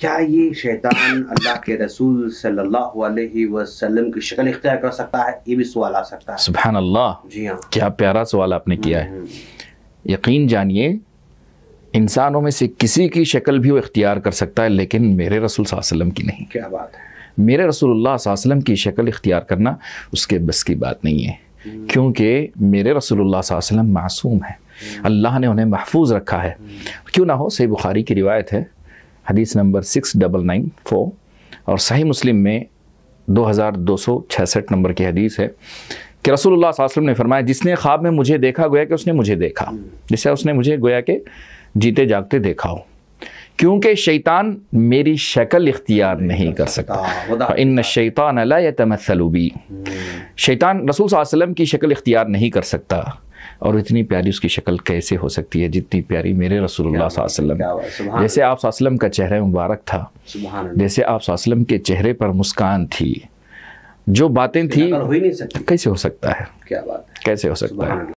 क्या ये शैतान अल्लाह के रसूल सल्लल्लाहु अलैहि वसल्लम की शक्ल इख्तियार कर सकता है ये भी सवाल आ सकता है सुबह अल्लाह जी हाँ क्या प्यारा सवाल आपने किया है यकीन जानिए इंसानों में से किसी की शक्ल भी वो इख्तियार कर सकता है लेकिन मेरे रसूल वसल्लम की नहीं क्या बात है मेरे रसूलुल्लाह वसल्लम की शक्ल इख्तियार करना उसके बस की बात नहीं है क्योंकि मेरे रसूलुल्लाह वसल्लम मासूम है अल्लाह ने उन्हें महफूज रखा है क्यों ना हो सही बुखारी की रिवायत है हदीस number six double nine four और सही मुस्लिम में दो हज़ार दो सौ छियासठ नंबर की हदीस है कि रसूलुल्लाह वसल्लम ने फरमाया जिसने ख्वाब में मुझे देखा गोया कि उसने मुझे देखा जिससे उसने मुझे गोया के जीते जागते देखा हो क्योंकि शैतान मेरी शक्ल इख्तियार नहीं, कर सकता हाँ, इन शैतान अला तमसलूबी हम्म। शैतान रसूल वसल्लम की शक्ल इख्तियार नहीं कर सकता और इतनी प्यारी उसकी शक्ल कैसे हो सकती है जितनी प्यारी मेरे रसूलुल्लाह वसल्लम जैसे आप वसल्लम का चेहरा मुबारक था जैसे आप वसल्लम के चेहरे पर मुस्कान थी जो बातें थी कैसे हो सकता है क्या बात कैसे हो सकता है